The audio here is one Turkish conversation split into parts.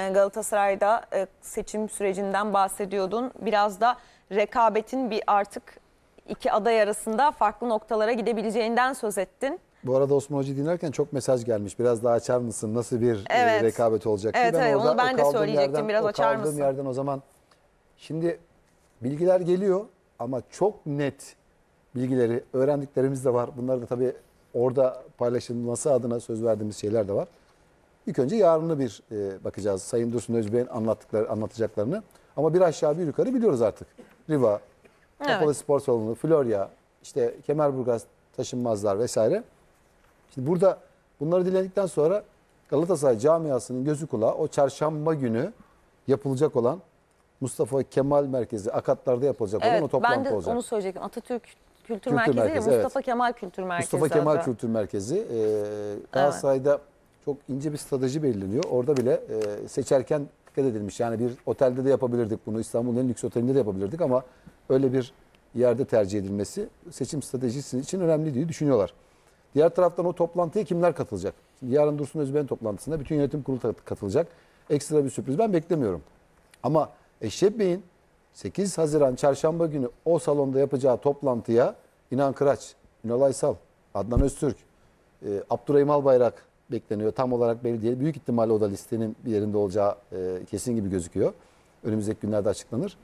Ee, Galatasaray'da e, seçim sürecinden bahsediyordun. Biraz da rekabetin bir artık iki aday arasında farklı noktalara gidebileceğinden söz ettin. Bu arada Osman Hoca dinlerken çok mesaj gelmiş. Biraz daha açar mısın? Nasıl bir e, Evet. rekabet olacak? Evet, evet, onu ben de söyleyecektim. yerden- Biraz o açar kaldığım mısın? yerden o zaman. Şimdi bilgiler geliyor ama çok net bilgileri öğrendiklerimiz de var. Bunlar da tabii orada paylaşılması adına söz verdiğimiz şeyler de var. İlk önce yarını bir e, bakacağız. Sayın Dursun Özbey'in anlattıkları, anlatacaklarını. Ama bir aşağı bir yukarı biliyoruz artık. Riva, evet. Kapalı Spor Salonu, Florya, işte Kemerburgaz taşınmazlar vesaire. Şimdi burada bunları dinledikten sonra Galatasaray camiasının gözü kulağı o çarşamba günü yapılacak olan Mustafa Kemal Merkezi Akatlar'da yapılacak evet, olan o toplantı olacak. ben de onu söyleyecektim. Atatürk Kültür, Kültür Merkezi, Merkezi Mustafa evet. Kemal Kültür Merkezi. Mustafa Kemal Kültür Merkezi. Ee, Galatasaray'da evet çok ince bir strateji belirleniyor. Orada bile e, seçerken dikkat edilmiş. Yani bir otelde de yapabilirdik bunu. İstanbul'un en lüks otelinde de yapabilirdik ama öyle bir yerde tercih edilmesi seçim stratejisi için önemli diye düşünüyorlar. Diğer taraftan o toplantıya kimler katılacak? Şimdi yarın Dursun Özben toplantısında bütün yönetim kurulu katılacak. Ekstra bir sürpriz ben beklemiyorum. Ama Eşref Bey'in 8 Haziran çarşamba günü o salonda yapacağı toplantıya İnan Kıraç, Ünal Aysal, Adnan Öztürk, e, Abdurrahim Albayrak, bekleniyor. Tam olarak belli değil. Büyük ihtimalle o da listenin bir yerinde olacağı e, kesin gibi gözüküyor. Önümüzdeki günlerde açıklanır.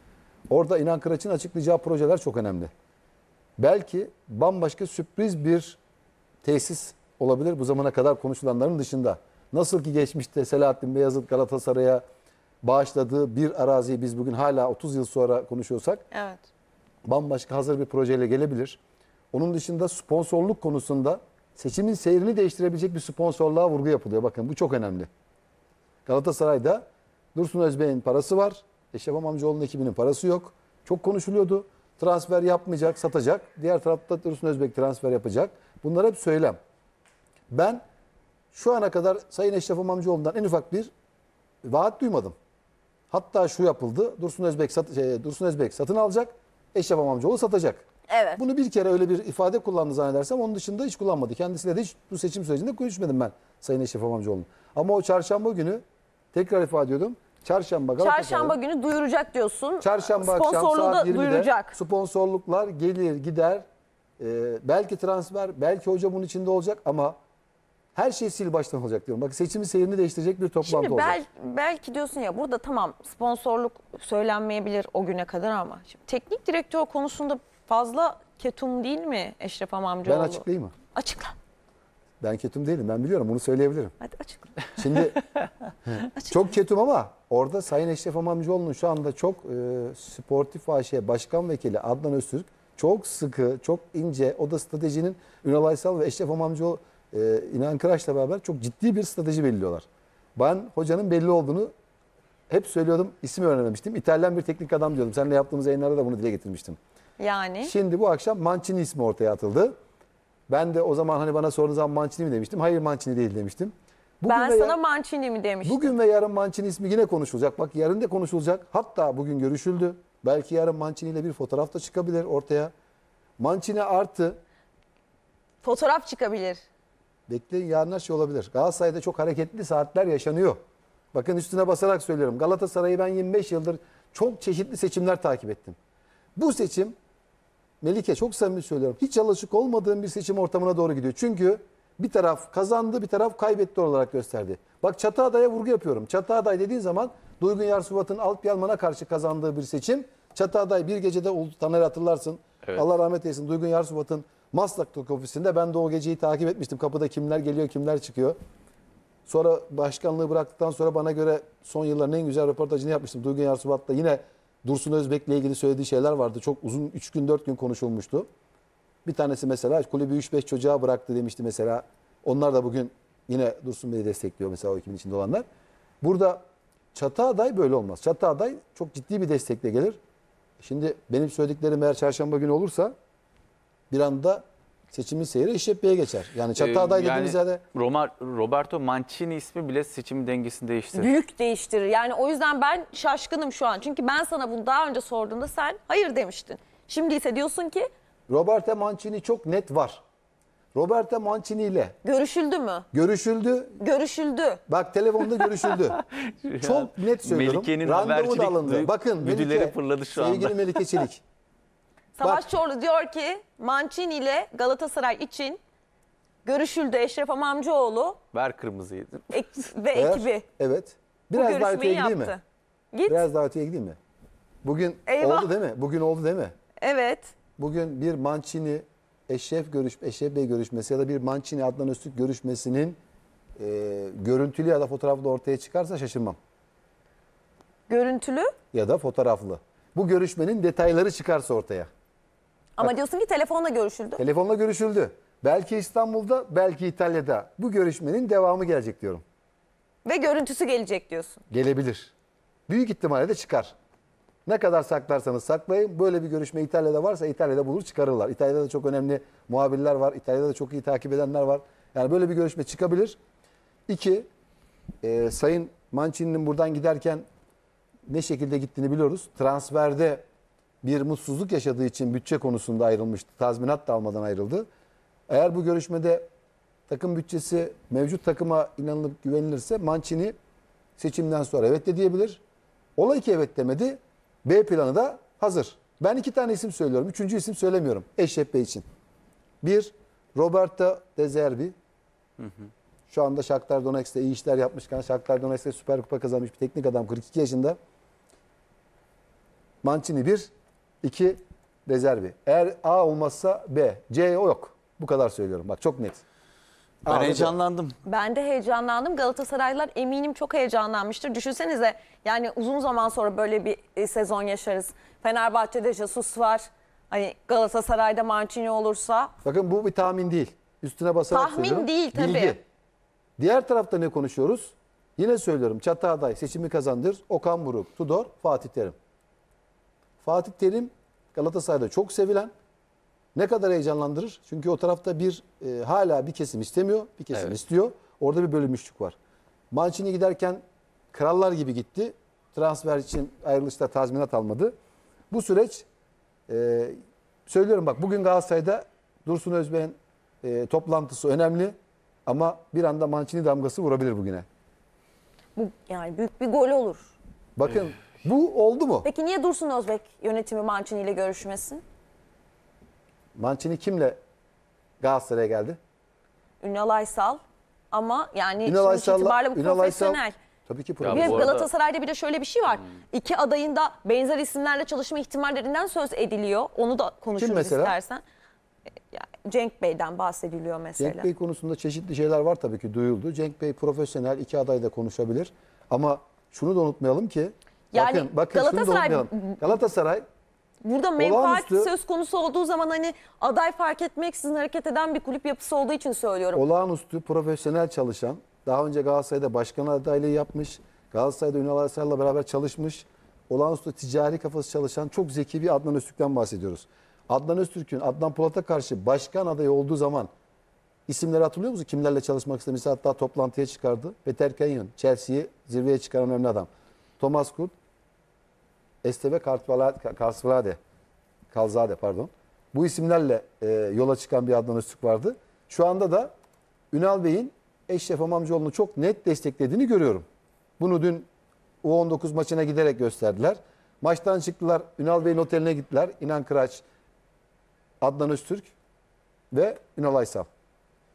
Orada İnan Kıraç'ın açıklayacağı projeler çok önemli. Belki bambaşka sürpriz bir tesis olabilir bu zamana kadar konuşulanların dışında. Nasıl ki geçmişte Selahattin Beyazıt Galatasaray'a bağışladığı bir araziyi biz bugün hala 30 yıl sonra konuşuyorsak evet. bambaşka hazır bir projeyle gelebilir. Onun dışında sponsorluk konusunda seçimin seyrini değiştirebilecek bir sponsorluğa vurgu yapılıyor. Bakın bu çok önemli. Galatasaray'da Dursun Özbey'in parası var. Eşref Amamcıoğlu'nun ekibinin parası yok. Çok konuşuluyordu. Transfer yapmayacak, satacak. Diğer tarafta Dursun Özbek transfer yapacak. Bunlar hep söylem. Ben şu ana kadar Sayın Eşref Amamcıoğlu'ndan en ufak bir vaat duymadım. Hatta şu yapıldı. Dursun Özbek, sat, şey, Dursun Özbek satın alacak. Eşref Amamcıoğlu satacak. Evet. Bunu bir kere öyle bir ifade kullandı zannedersem onun dışında hiç kullanmadı. Kendisiyle de hiç bu seçim sürecinde konuşmadım ben Sayın Eşref İmamoğlu'nun. Ama o çarşamba günü tekrar ifade ediyordum. Çarşamba Çarşamba günü duyuracak diyorsun. Çarşamba akşam Sponsorluğu saat 20'de duyuracak. sponsorluklar gelir gider. Ee, belki transfer, belki hoca bunun içinde olacak ama her şey sil baştan olacak diyorum. Bak seçimi seyrini değiştirecek bir toplantı Şimdi olacak. bel, belki diyorsun ya burada tamam sponsorluk söylenmeyebilir o güne kadar ama şimdi teknik direktör konusunda fazla ketum değil mi Eşref Amamcıoğlu? Ben açıklayayım mı? Açıkla. Ben ketum değilim. Ben biliyorum. Bunu söyleyebilirim. Hadi açıkla. Şimdi çok ketum ama orada Sayın Eşref Amamcıoğlu'nun şu anda çok e, sportif vahşiye başkan vekili Adnan Öztürk çok sıkı, çok ince. O da stratejinin Ünal Aysal ve Eşref Amamcıoğlu e, İnan Kıraç'la beraber çok ciddi bir strateji belirliyorlar. Ben hocanın belli olduğunu hep söylüyordum. İsim öğrenememiştim. İtalyan bir teknik adam diyordum. Seninle yaptığımız yayınlarda da bunu dile getirmiştim. Yani? Şimdi bu akşam Mancini ismi ortaya atıldı. Ben de o zaman hani bana sorduğunuz zaman Mancini mi demiştim? Hayır Mancini değil demiştim. Bugün ben sana Mancini mi demiştim? Bugün ve yarın Mancini ismi yine konuşulacak. Bak yarın da konuşulacak. Hatta bugün görüşüldü. Belki yarın Mancini ile bir fotoğraf da çıkabilir ortaya. Mancini artı. Fotoğraf çıkabilir. Bekleyin yarın şey olabilir. Galatasaray'da çok hareketli saatler yaşanıyor. Bakın üstüne basarak söylüyorum. Galatasaray'ı ben 25 yıldır çok çeşitli seçimler takip ettim. Bu seçim Melike çok samimi söylüyorum. Hiç alışık olmadığım bir seçim ortamına doğru gidiyor. Çünkü bir taraf kazandı bir taraf kaybetti olarak gösterdi. Bak Çatıaday'a vurgu yapıyorum. Çatıaday dediğin zaman Duygun Yarsubat'ın Alp Yalman'a karşı kazandığı bir seçim. Çatıaday bir gecede oldu. Taner hatırlarsın. Evet. Allah rahmet eylesin. Duygun Yarsubat'ın Maslak'taki ofisinde ben de o geceyi takip etmiştim. Kapıda kimler geliyor kimler çıkıyor. Sonra başkanlığı bıraktıktan sonra bana göre son yılların en güzel röportajını yapmıştım. Duygun Yarsubat'ta yine Dursun Özbek'le ilgili söylediği şeyler vardı. Çok uzun 3 gün 4 gün konuşulmuştu. Bir tanesi mesela kulübü 3-5 çocuğa bıraktı demişti mesela. Onlar da bugün yine Dursun Bey'i destekliyor mesela o ekibin içinde olanlar. Burada çatı aday böyle olmaz. Çatı aday çok ciddi bir destekle gelir. Şimdi benim söylediklerim eğer çarşamba günü olursa bir anda seçimin seyri Eşref'e geçer. Yani çatı ee, aday yani dediğimiz yerde. Roma, Roberto Mancini ismi bile seçim dengesini değiştirir. Büyük değiştirir. Yani o yüzden ben şaşkınım şu an. Çünkü ben sana bunu daha önce sorduğumda sen hayır demiştin. Şimdi ise diyorsun ki. Roberto Mancini çok net var. Roberto Mancini ile. Görüşüldü mü? Görüşüldü. Görüşüldü. Bak telefonda görüşüldü. çok net söylüyorum. Melike'nin Randevu da alındı. Bakın Melike, fırladı şu sevgili anda. Melike Çelik. Savaş Bak. Çorlu diyor ki Mancini ile Galatasaray için görüşüldü Eşref Amamcıoğlu Ver kırmızıyı. ek- ve Eğer- ekibi. Evet. Biraz daha görüşmeyi öteye gideyim mi? Git. Biraz daha öteye gideyim mi? Bugün Eyvah. oldu değil mi? Bugün oldu değil mi? Evet. Bugün bir Mancini Eşref görüş Eşref Bey görüşmesi ya da bir Mancini Adnan Öztürk görüşmesinin e, görüntülü ya da fotoğraflı ortaya çıkarsa şaşırmam. Görüntülü. Ya da fotoğraflı. Bu görüşmenin detayları çıkarsa ortaya. Ama diyorsun ki telefonla görüşüldü. Telefonla görüşüldü. Belki İstanbul'da, belki İtalya'da bu görüşmenin devamı gelecek diyorum. Ve görüntüsü gelecek diyorsun. Gelebilir. Büyük ihtimalle de çıkar. Ne kadar saklarsanız saklayın. Böyle bir görüşme İtalya'da varsa İtalya'da bulur çıkarırlar. İtalya'da da çok önemli muhabirler var. İtalya'da da çok iyi takip edenler var. Yani böyle bir görüşme çıkabilir. İki, e, Sayın Mancini'nin buradan giderken ne şekilde gittiğini biliyoruz. Transferde bir mutsuzluk yaşadığı için bütçe konusunda ayrılmıştı. Tazminat da almadan ayrıldı. Eğer bu görüşmede takım bütçesi mevcut takıma inanılıp güvenilirse Mancini seçimden sonra evet de diyebilir. Olay ki evet demedi. B planı da hazır. Ben iki tane isim söylüyorum. Üçüncü isim söylemiyorum. Eşref Bey için. Bir, Roberto De Zerbi. Hı hı. Şu anda Shakhtar Donetsk'te iyi işler yapmışken Shakhtar Donetsk'te Süper Kupa kazanmış bir teknik adam 42 yaşında. Mancini bir, İki rezervi. Eğer A olmazsa B. C yok. Bu kadar söylüyorum. Bak çok net. Ben Abi heyecanlandım. Ben de heyecanlandım. Galatasaraylılar eminim çok heyecanlanmıştır. Düşünsenize yani uzun zaman sonra böyle bir e, sezon yaşarız. Fenerbahçe'de Jesus var. Hani Galatasaray'da Mancini olursa Bakın bu bir tahmin değil. Üstüne basarak Tahmin söylüyorum. değil tabii. Bilgi. Diğer tarafta ne konuşuyoruz? Yine söylüyorum. Çatı aday seçimi kazandır. Okan Buruk, Tudor, Fatih Terim. Fatih Terim Galatasaray'da çok sevilen. Ne kadar heyecanlandırır? Çünkü o tarafta bir e, hala bir kesim istemiyor, bir kesim evet. istiyor. Orada bir bölünmüşlük var. Mancini giderken krallar gibi gitti. Transfer için ayrılışta tazminat almadı. Bu süreç e, söylüyorum bak bugün Galatasaray'da Dursun Özbey'in e, toplantısı önemli ama bir anda Mancini damgası vurabilir bugüne. Bu yani büyük bir gol olur. Bakın bu oldu mu? Peki niye Dursun Özbek yönetimi Mancini ile görüşmesin? Mancini kimle Galatasaray'a geldi? Ünal Aysal ama yani Ünal Aysal'la- itibariyle bu Ünal Aysal- profesyonel. Tabii ki profesyonel. Ya Galatasaray'da bir de şöyle bir şey var. Hmm. İki adayın da benzer isimlerle çalışma ihtimallerinden söz ediliyor. Onu da konuşuruz mesela? istersen. E, Cenk Bey'den bahsediliyor mesela. Cenk Bey konusunda çeşitli şeyler var tabii ki duyuldu. Cenk Bey profesyonel iki aday da konuşabilir. Ama şunu da unutmayalım ki yani bakın, bakın Galatasaray Galatasaray burada menfaat söz konusu olduğu zaman hani aday fark etmeksizin hareket eden bir kulüp yapısı olduğu için söylüyorum. Olağanüstü profesyonel çalışan, daha önce Galatasaray'da başkan adaylığı yapmış, Galatasaray'da Ünal Arsel'le beraber çalışmış, olağanüstü ticari kafası çalışan çok zeki bir Adnan Öztürk'ten bahsediyoruz. Adnan Öztürk'ün Adnan Polat'a karşı başkan adayı olduğu zaman isimleri hatırlıyor musunuz? Kimlerle çalışmak istemiş hatta toplantıya çıkardı. Peter Kenyon, Chelsea'yi zirveye çıkaran önemli adam. Thomas Kurt, Esteve Kalsvade, Kalzade pardon. Bu isimlerle e, yola çıkan bir Adnan Öztürk vardı. Şu anda da Ünal Bey'in Eşref Amamcıoğlu'nu çok net desteklediğini görüyorum. Bunu dün U19 maçına giderek gösterdiler. Maçtan çıktılar. Ünal Bey'in oteline gittiler. İnan Kıraç, Adnan Öztürk ve Ünal Aysal.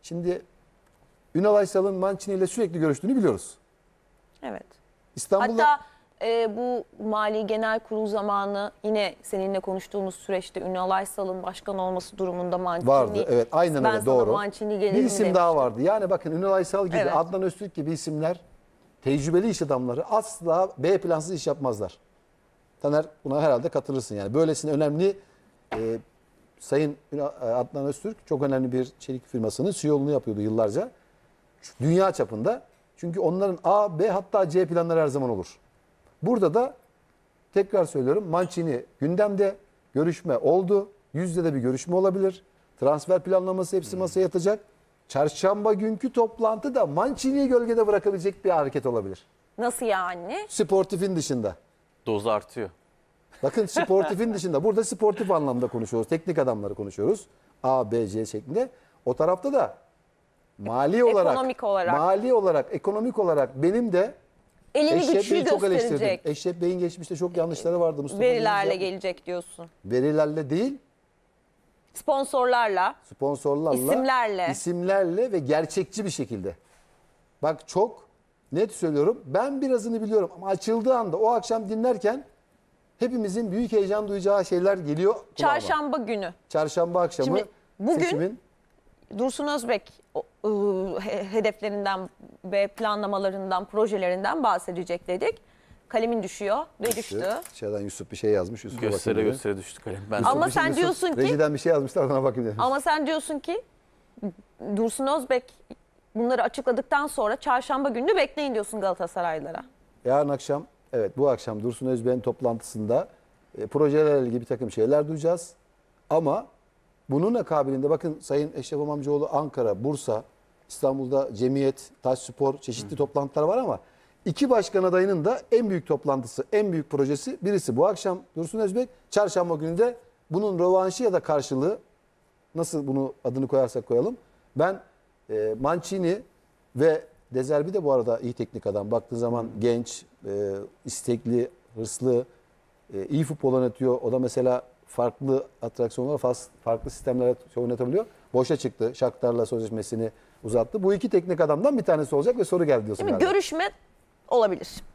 Şimdi Ünal Aysal'ın Mancini ile sürekli görüştüğünü biliyoruz. Evet. İstanbul'da Hatta e, bu mali genel kurul zamanı yine seninle konuştuğumuz süreçte Ünal Aysal'ın başkan olması durumunda Mancini. Vardı evet aynen öyle doğru. Mancini gelirim Bir isim demiştim. daha vardı. Yani bakın Ünal Aysal gibi evet. Adnan Öztürk gibi isimler tecrübeli iş adamları asla B plansız iş yapmazlar. Taner buna herhalde katılırsın yani. Böylesine önemli e, Sayın e, Adnan Öztürk çok önemli bir çelik firmasının CEO'luğunu yapıyordu yıllarca. Dünya çapında. Çünkü onların A, B hatta C planları her zaman olur. Burada da tekrar söylüyorum Mancini gündemde görüşme oldu. Yüzde de bir görüşme olabilir. Transfer planlaması hepsi masaya yatacak. Çarşamba günkü toplantı da Mancini'yi gölgede bırakabilecek bir hareket olabilir. Nasıl yani? Sportifin dışında. Doz artıyor. Bakın sportifin dışında. Burada sportif anlamda konuşuyoruz. Teknik adamları konuşuyoruz. A, B, C şeklinde. O tarafta da mali olarak, ekonomik olarak, mali olarak, ekonomik olarak benim de elini Eşref güçlü Bey'i gösterecek. Eşref Bey'in geçmişte çok yanlışları vardı Mustafa. Verilerle gelecek diyorsun. Verilerle değil, Sponsorlarla. sponsorlarla, İsimlerle. isimlerle ve gerçekçi bir şekilde. Bak çok net söylüyorum. Ben birazını biliyorum ama açıldığı anda o akşam dinlerken hepimizin büyük heyecan duyacağı şeyler geliyor. kulağıma. Çarşamba günü. Çarşamba akşamı Şimdi bugün- seçimin Dursun Özbek ıı, hedeflerinden ve planlamalarından, projelerinden bahsedecek dedik. Kalemin düşüyor ve düştü. düştü. Şeyden Yusuf bir şey yazmış. Yusuf'a Göstere bakayım. göstere düştü kalem. Ben Ama şey sen Yusuf, diyorsun ki- Rejiden bir şey yazmışlar ona bakayım demiş. Ama sen diyorsun ki Dursun Özbek bunları açıkladıktan sonra çarşamba gününü bekleyin diyorsun Galatasaraylara. Yarın akşam evet bu akşam Dursun Özbek'in toplantısında e, projelerle ilgili bir takım şeyler duyacağız. Ama bunun akabilinde bakın Sayın Eşref İmamcıoğlu Ankara, Bursa İstanbul'da Cemiyet, Taş Spor çeşitli Hı. toplantılar var ama iki başkan adayının da en büyük toplantısı, en büyük projesi birisi bu akşam Dursun Özbek. Çarşamba günü de bunun rövanşı ya da karşılığı nasıl bunu adını koyarsak koyalım. Ben e, Mancini ve Dezerbi de bu arada iyi teknik adam. Baktığın zaman genç, e, istekli, hırslı, e, iyi futbol oynatıyor. O da mesela farklı atraksiyonlar, farklı sistemlere oynatabiliyor. Boşa çıktı. Şaktar'la sözleşmesini uzattı. Bu iki teknik adamdan bir tanesi olacak ve soru geldi diyorsun. Değil mi? Görüşme olabilir.